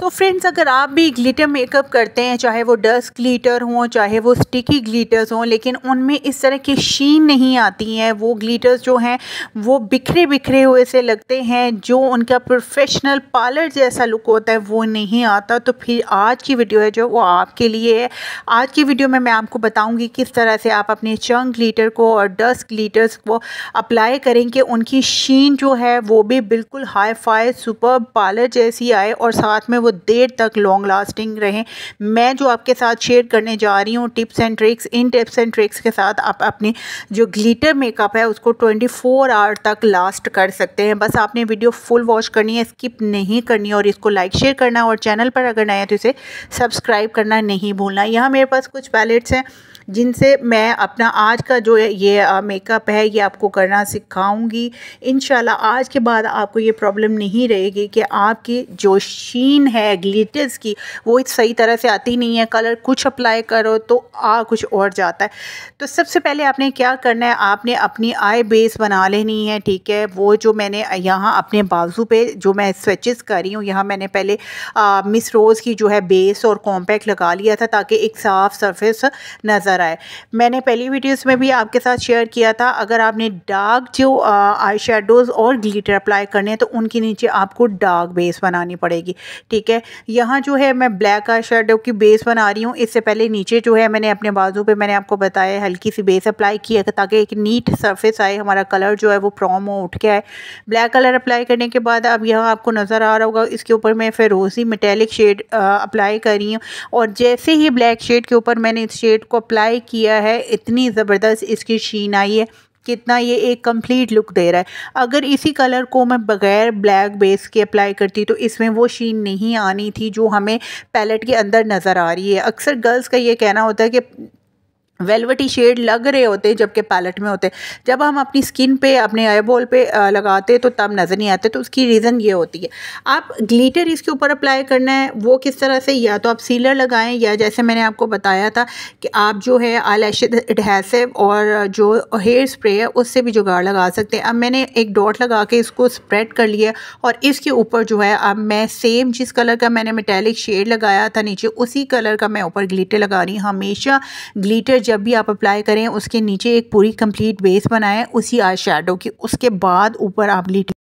सो so friends अगर आप भी ग्लिटर मेकअप करते हैं चाहे वो डस्ट ग्लिटर हों चाहे वो स्टिकी ग्लिटर्स हों लेकिन उनमें इस तरह की शीन नहीं आती है वो ग्लिटर्स जो हैं वो बिखरे बिखरे हुए से लगते हैं जो उनका प्रोफेशनल पार्लर जैसा लुक होता है वो नहीं आता तो फिर आज की वीडियो है जो वो आपके लिए है आज की वीडियो में मैं आपको बताऊँगी किस तरह से आप अपने चंग ग्लीटर को और डस्ट ग्लीटर्स को अप्लाई करेंगे उनकी शीन जो है वो भी बिल्कुल हाई फाई सुपर पार्लर जैसी आए और साथ में वो वो देर तक लॉन्ग लास्टिंग रहें मैं जो आपके साथ शेयर करने जा रही हूँ टिप्स एंड ट्रिक्स इन टिप्स एंड ट्रिक्स के साथ आप अपनी जो ग्लिटर मेकअप है उसको 24 आवर तक लास्ट कर सकते हैं बस आपने वीडियो फुल वॉच करनी है स्किप नहीं करनी और इसको लाइक शेयर करना और चैनल पर अगर नए तो इसे सब्सक्राइब करना नहीं भूलना यहाँ मेरे पास कुछ पैलेट्स हैं जिनसे मैं अपना आज का जो ये मेकअप है ये आपको करना सिखाऊंगी इन आज के बाद आपको ये प्रॉब्लम नहीं रहेगी कि आपकी जो शीन है ग्लिटर्स की वो सही तरह से आती नहीं है कलर कुछ अप्लाई करो तो आ कुछ और जाता है तो सबसे पहले आपने क्या करना है आपने अपनी आई बेस बना लेनी है ठीक है वो जो मैंने यहाँ अपने बाजू पर जो मैं स्वेचेस कर रही हूँ यहाँ मैंने पहले मिस रोज़ की जो है बेस और कॉम्पैक्ट लगा लिया था ताकि एक साफ़ सरफेस नज़र नज़र आए मैंने पहली वीडियोस में भी आपके साथ शेयर किया था अगर आपने डार्क जो आई शेडोज़ और ग्लीटर अप्लाई करने हैं तो उनके नीचे आपको डार्क बेस बनानी पड़ेगी ठीक है यहाँ जो है मैं ब्लैक आई शेडो की बेस बना रही हूँ इससे पहले नीचे जो है मैंने अपने बाजू पर मैंने आपको बताया हल्की सी बेस अप्लाई किया था ताकि एक नीट सर्फेस आए हमारा कलर जो है वो प्रॉम हो उठ के आए ब्लैक कलर अप्लाई करने के बाद अब यहाँ आपको नज़र आ रहा होगा इसके ऊपर मैं फिरोजी मेटेलिक शेड अप्लाई कर रही हूँ और जैसे ही ब्लैक शेड के ऊपर मैंने इस शेड को अप्लाई अप्लाई किया है इतनी ज़बरदस्त इसकी शीन आई है कितना ये एक कंप्लीट लुक दे रहा है अगर इसी कलर को मैं बगैर ब्लैक बेस के अप्लाई करती तो इसमें वो शीन नहीं आनी थी जो हमें पैलेट के अंदर नज़र आ रही है अक्सर गर्ल्स का ये कहना होता है कि वेलवेटी शेड लग रहे होते हैं जबकि पैलेट में होते जब हम अपनी स्किन पे अपने आईबॉल पे लगाते तो तब नज़र नहीं आते तो उसकी रीज़न ये होती है आप ग्लीटर इसके ऊपर अप्लाई करना है वो किस तरह से या तो आप सीलर लगाएं या जैसे मैंने आपको बताया था कि आप जो है आल एडहेसिव और जो हेयर स्प्रे है उससे भी जुगाड़ लगा सकते हैं अब मैंने एक डॉट लगा के इसको स्प्रेड कर लिया और इसके ऊपर जो है अब मैं सेम जिस कलर का मैंने मेटेलिक शेड लगाया था नीचे उसी कलर का मैं ऊपर ग्लीटर लगा रही हूँ हमेशा ग्लीटर जब भी आप अप्लाई करें उसके नीचे एक पूरी कंप्लीट बेस बनाएं उसी आई की उसके बाद ऊपर आप लिट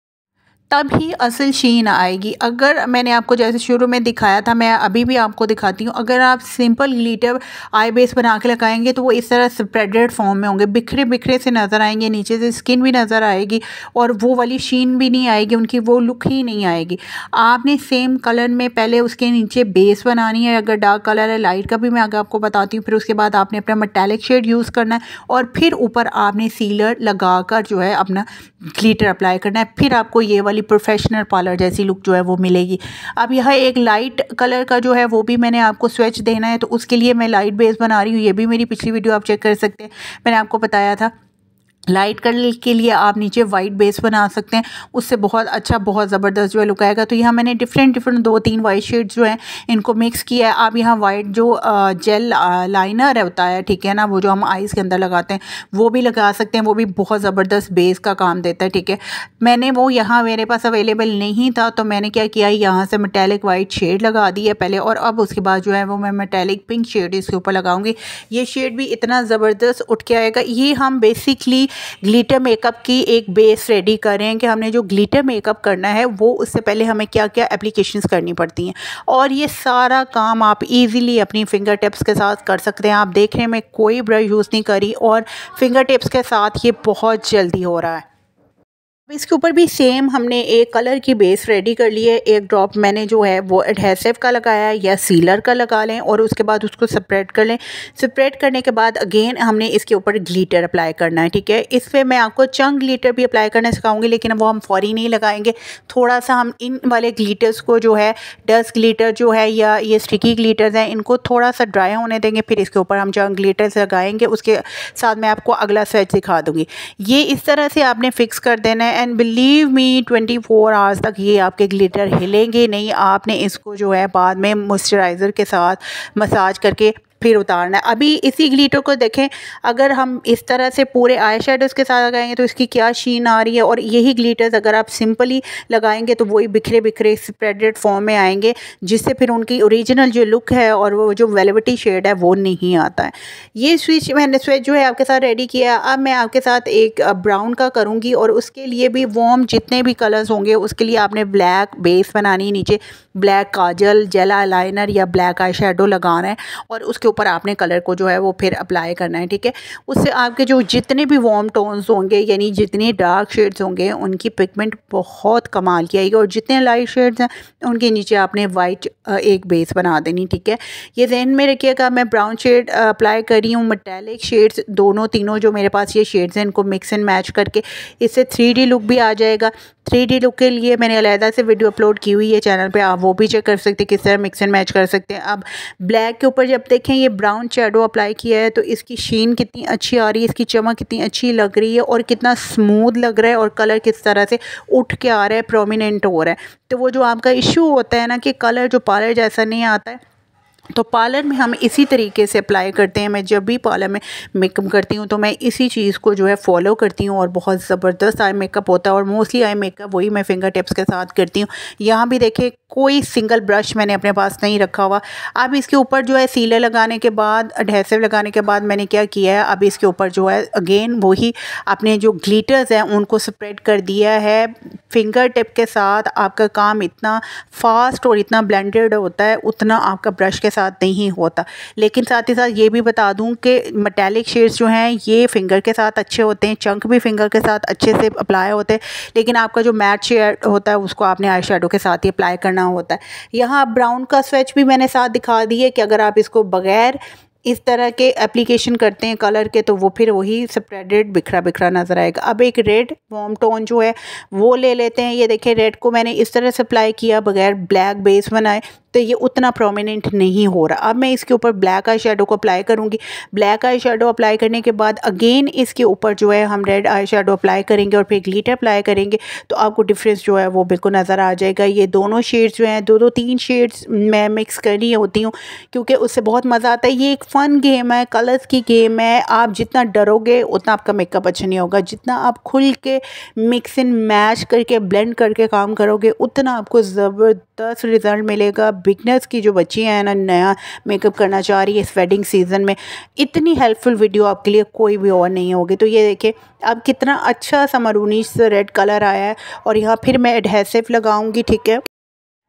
तब ही असल शीन आएगी अगर मैंने आपको जैसे शुरू में दिखाया था मैं अभी भी आपको दिखाती हूँ अगर आप सिंपल ग्लीटर आई बेस बना के लगाएंगे तो वो इस तरह स्प्रेडेड फॉर्म में होंगे बिखरे बिखरे से नज़र आएंगे नीचे से स्किन भी नज़र आएगी और वो वाली शीन भी नहीं आएगी उनकी वो लुक ही नहीं आएगी आपने सेम कलर में पहले उसके नीचे बेस बनानी है अगर डार्क कलर है लाइट का भी मैं अगर आपको बताती हूँ फिर उसके बाद आपने अपना मटैलिक शेड यूज़ करना है और फिर ऊपर आपने सीलर लगा कर जो है अपना ग्लीटर अप्लाई करना है फिर आपको ये वाली वाली प्रोफेशनल पार्लर जैसी लुक जो है वो मिलेगी अब यह एक लाइट कलर का जो है वो भी मैंने आपको स्वेच देना है तो उसके लिए मैं लाइट बेस बना रही हूँ ये भी मेरी पिछली वीडियो आप चेक कर सकते हैं मैंने आपको बताया था लाइट कलर के लिए आप नीचे वाइट बेस बना सकते हैं उससे बहुत अच्छा बहुत ज़बरदस्त जो है लुक आएगा तो यहाँ मैंने डिफरेंट डिफरेंट दो तीन वाइट शेड्स जो हैं इनको मिक्स किया है आप यहाँ वाइट जो जेल लाइनर होता है ठीक है ना वो जो हम आइज़ के अंदर लगाते हैं वो भी लगा सकते हैं वो भी बहुत ज़बरदस्त बेस का काम देता है ठीक है मैंने वो यहाँ मेरे पास अवेलेबल नहीं था तो मैंने क्या किया यहाँ से मेटेलिक वाइट शेड लगा दी है पहले और अब उसके बाद जो है वो मैं मेटेलिक पिंक शेड इसके ऊपर लगाऊँगी ये शेड भी इतना ज़बरदस्त उठ के आएगा ये हम बेसिकली ग्लिटर मेकअप की एक बेस रेडी कर रहे हैं कि हमने जो ग्लिटर मेकअप करना है वो उससे पहले हमें क्या क्या एप्लीकेशंस करनी पड़ती हैं और ये सारा काम आप इजीली अपनी फिंगर टिप्स के साथ कर सकते हैं आप देख रहे हैं मैं कोई ब्रश यूज़ नहीं करी और फिंगर टिप्स के साथ ये बहुत जल्दी हो रहा है इसके ऊपर भी सेम हमने एक कलर की बेस रेडी कर ली है एक ड्रॉप मैंने जो है वो एडहेसिव का लगाया या सीलर का लगा लें और उसके बाद उसको स्प्रेड कर लें स्प्रेड करने के बाद अगेन हमने इसके ऊपर ग्लीटर अप्लाई करना है ठीक है इस पर मैं आपको चंग ग्लीटर भी अप्लाई करना सिखाऊंगी लेकिन वो हम फौरी नहीं लगाएंगे थोड़ा सा हम इन वाले ग्लीटर्स को जो है डस्ट ग्लीटर जो है या ये स्टिकी ग्लीटर्स हैं इनको थोड़ा सा ड्राई होने देंगे फिर इसके ऊपर हम चंग ग्लीटर्स लगाएंगे उसके साथ मैं आपको अगला स्वेच दिखा दूँगी ये इस तरह से आपने फ़िक्स कर देना है and believe me 24 four hours तक ये आपके ग्लिटर हिलेंगे नहीं आपने इसको जो है बाद में मॉइस्चराइज़र के साथ मसाज करके फिर उतारना है अभी इसी ग्लीटर को देखें अगर हम इस तरह से पूरे आई शेड के साथ लगाएंगे तो इसकी क्या शीन आ रही है और यही ग्लीटर्स अगर आप सिंपली लगाएंगे तो वही बिखरे बिखरे स्प्रेडेड फॉर्म में आएंगे जिससे फिर उनकी ओरिजिनल जो लुक है और वो जो वेलवेटी शेड है वो नहीं आता है ये स्विच मैंने स्विच जो है आपके साथ रेडी किया है अब मैं आपके साथ एक ब्राउन का करूँगी और उसके लिए भी वॉम जितने भी कलर्स होंगे उसके लिए आपने ब्लैक बेस बनानी नीचे ब्लैक काजल जेल आई या ब्लैक आई लगाना है और उसके उसके ऊपर आपने कलर को जो है वो फिर अप्लाई करना है ठीक है उससे आपके जो जितने भी वार्म टोन्स होंगे यानी जितने डार्क शेड्स होंगे उनकी पिगमेंट बहुत कमाल की आएगी और जितने लाइट शेड्स हैं उनके नीचे आपने वाइट एक बेस बना देनी ठीक है ये जहन में रखिएगा मैं ब्राउन शेड अप्लाई कर रही हूँ मटैलिक शेड्स दोनों तीनों जो मेरे पास ये शेड्स हैं इनको मिक्स एंड मैच करके इससे थ्री लुक भी आ जाएगा थ्री लुक के लिए मैंने अलहदा से वीडियो अपलोड की हुई है चैनल पर आप वो भी चेक कर सकते हैं किस तरह मिक्स एंड मैच कर सकते हैं अब ब्लैक के ऊपर जब देखें ये ब्राउन शेडो अप्लाई किया है तो इसकी शीन कितनी अच्छी आ रही है इसकी चमक कितनी अच्छी लग रही है और कितना स्मूद लग रहा है और कलर किस तरह से उठ के आ रहा है प्रोमिनेंट हो रहा है तो वो जो आपका इशू होता है ना कि कलर जो पार्लर जैसा नहीं आता है तो पार्लर में हम इसी तरीके से अप्लाई करते हैं मैं जब भी पार्लर में मेकअप करती हूँ तो मैं इसी चीज़ को जो है फॉलो करती हूँ और बहुत ज़बरदस्त आई मेकअप होता है और मोस्टली आई मेकअप वही मैं फिंगर टिप्स के साथ करती हूँ यहाँ भी देखिए कोई सिंगल ब्रश मैंने अपने पास नहीं रखा हुआ अब इसके ऊपर जो है सीले लगाने के बाद एडहेसिव लगाने के बाद मैंने क्या किया है अब इसके ऊपर जो है अगेन वही अपने जो ग्लीटर्स हैं उनको स्प्रेड कर दिया है फिंगर टिप के साथ आपका काम इतना फास्ट और इतना ब्लेंडेड होता है उतना आपका ब्रश के साथ साथ नहीं होता लेकिन साथ ही साथ ये भी बता दूँ कि मटैलिक शेड्स जो हैं ये फिंगर के साथ अच्छे होते हैं चंक भी फिंगर के साथ अच्छे से अप्लाई होते हैं लेकिन आपका जो मैट शेड होता है उसको आपने आई शेडो के साथ ही अप्लाई करना होता है यहाँ ब्राउन का स्वेच भी मैंने साथ दिखा दी है कि अगर आप इसको बगैर इस तरह के एप्लीकेशन करते हैं कलर के तो वो फिर वही स्प्रेडेड बिखरा बिखरा नज़र आएगा अब एक रेड वॉम टोन जो है वो ले लेते हैं ये देखिए रेड को मैंने इस तरह से अप्लाई किया बगैर ब्लैक बेस बनाए तो ये उतना प्रोमिनेंट नहीं हो रहा अब मैं इसके ऊपर ब्लैक आई शेडो को अप्लाई करूँगी ब्लैक आई शेडो अप्लाई करने के बाद अगेन इसके ऊपर जो है हम रेड आई शेडो अप्लाई करेंगे और फिर ग्लीटर अप्लाई करेंगे तो आपको डिफरेंस जो है वो बिल्कुल नज़र आ जाएगा ये दोनों शेड्स जो हैं दो दो तीन शेड्स मैं मिक्स करनी होती हूँ क्योंकि उससे बहुत मज़ा आता है ये एक फन गेम है कलर्स की गेम है आप जितना डरोगे उतना आपका मेकअप अच्छा नहीं होगा जितना आप खुल के मिक्स इन मैच करके ब्लेंड करके काम करोगे उतना आपको ज़बरदस्त रिज़ल्ट मिलेगा बिगनर्स की जो बच्ची हैं ना नया मेकअप करना चाह रही है इस वेडिंग सीज़न में इतनी हेल्पफुल वीडियो आपके लिए कोई भी और नहीं होगी तो ये देखिए अब कितना अच्छा सा मरूनी रेड कलर आया है और यहाँ फिर मैं एडहेसिव लगाऊंगी ठीक है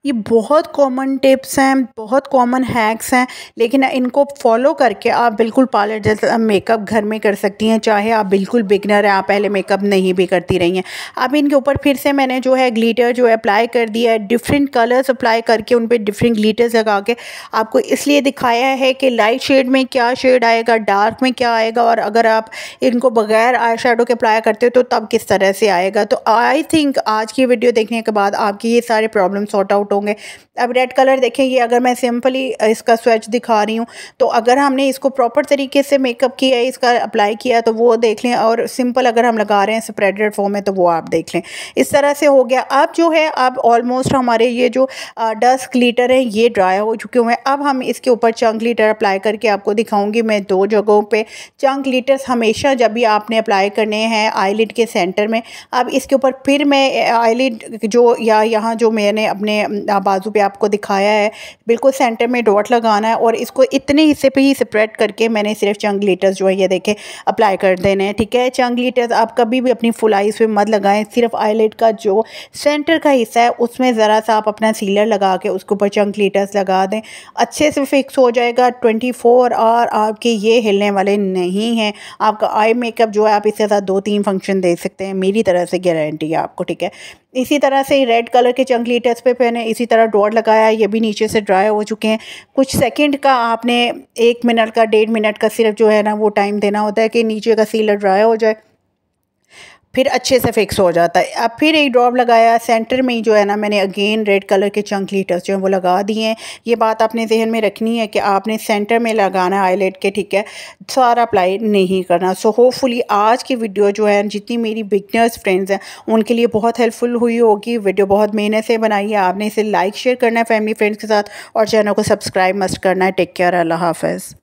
ये बहुत कॉमन टिप्स हैं बहुत कॉमन हैक्स हैं लेकिन इनको फॉलो करके आप बिल्कुल पार्लर जैसा मेकअप घर में कर सकती हैं चाहे आप बिल्कुल बिगनर हैं आप पहले मेकअप नहीं भी करती रही हैं अब इनके ऊपर फिर से मैंने जो है ग्लीटर जो है अप्लाई कर दिया है डिफरेंट कलर्स अप्लाई करके उन पर डिफरेंट ग्लीटर्स लगा के आपको इसलिए दिखाया है कि लाइट शेड में क्या शेड आएगा डार्क में क्या आएगा और अगर आप इनको बगैर आई के अप्लाई करते हो तो तब किस तरह से आएगा तो आई थिंक आज की वीडियो देखने के बाद आपकी ये सारे प्रॉब्लम सॉर्ट आउट आउट होंगे अब रेड कलर देखें ये अगर मैं सिंपली इसका स्वेच दिखा रही हूँ तो अगर हमने इसको प्रॉपर तरीके से मेकअप किया है इसका अप्लाई किया तो वो देख लें और सिंपल अगर हम लगा रहे हैं स्प्रेडेड फॉर्म में तो वो आप देख लें इस तरह से हो गया अब जो है अब ऑलमोस्ट हमारे ये जो डस्ट ग्लीटर हैं ये ड्राई हो चुके हुए हैं अब हम इसके ऊपर चंक लीटर अप्लाई करके आपको दिखाऊंगी मैं दो जगहों पे चंक लीटर्स हमेशा जब भी आपने अप्लाई करने हैं आईलिड के सेंटर में अब इसके ऊपर फिर मैं आईलिड जो या यहाँ जो मैंने अपने बाजू पे आपको दिखाया है बिल्कुल सेंटर में डॉट लगाना है और इसको इतने हिस्से पे ही स्प्रेड करके मैंने सिर्फ चंग लीटर्स जो है ये देखे अप्लाई कर देने हैं ठीक है चंग लीटर्स आप कभी भी अपनी फुल आइज पे मत लगाएं सिर्फ आईलेट का जो सेंटर का हिस्सा है उसमें ज़रा सा आप अपना सीलर लगा के उसके ऊपर चंग लीटर्स लगा दें अच्छे से फिक्स हो जाएगा ट्वेंटी फोर आवर आपके ये हिलने वाले नहीं हैं आपका आई मेकअप जो है आप इसके साथ दो तीन फंक्शन दे सकते हैं मेरी तरह से गारंटी है आपको ठीक है इसी तरह से रेड कलर के चंगली टेस्ट पे मैंने इसी तरह डॉट लगाया ये भी नीचे से ड्राई हो चुके हैं कुछ सेकंड का आपने एक मिनट का डेढ़ मिनट का सिर्फ जो है ना वो टाइम देना होता है कि नीचे का सीलर ड्राई हो जाए फिर अच्छे से फिक्स हो जाता है अब फिर एक ड्रॉप लगाया सेंटर में ही जो है ना मैंने अगेन रेड कलर के चंक लीटर्स जो हैं वो लगा दिए हैं ये बात आपने जहन में रखनी है कि आपने सेंटर में लगाना है आईलेट के ठीक है सारा अप्लाई नहीं करना सो होपफुली आज की वीडियो जो है जितनी मेरी बिगनर्स फ्रेंड्स हैं उनके लिए बहुत हेल्पफुल हुई होगी वीडियो बहुत मेहनत से बनाई है आपने इसे लाइक शेयर करना है फैमिली फ्रेंड्स के साथ और चैनल को सब्सक्राइब मस्ट करना है टेक केयर अल्लाह हाफिज़